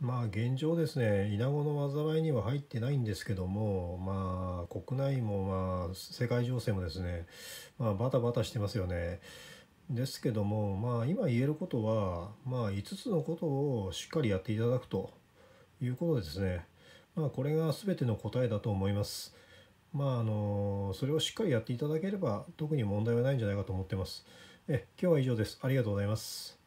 まあ現状ですね、イナゴの災いには入ってないんですけども、まあ国内もまあ世界情勢もですね、まあバタバタしてますよね。ですけども、まあ今言えることは、まあ5つのことをしっかりやっていただくということですね。まあこれが全ての答えだと思います。まああの、それをしっかりやっていただければ特に問題はないんじゃないかと思ってます。え、今日は以上です。ありがとうございます。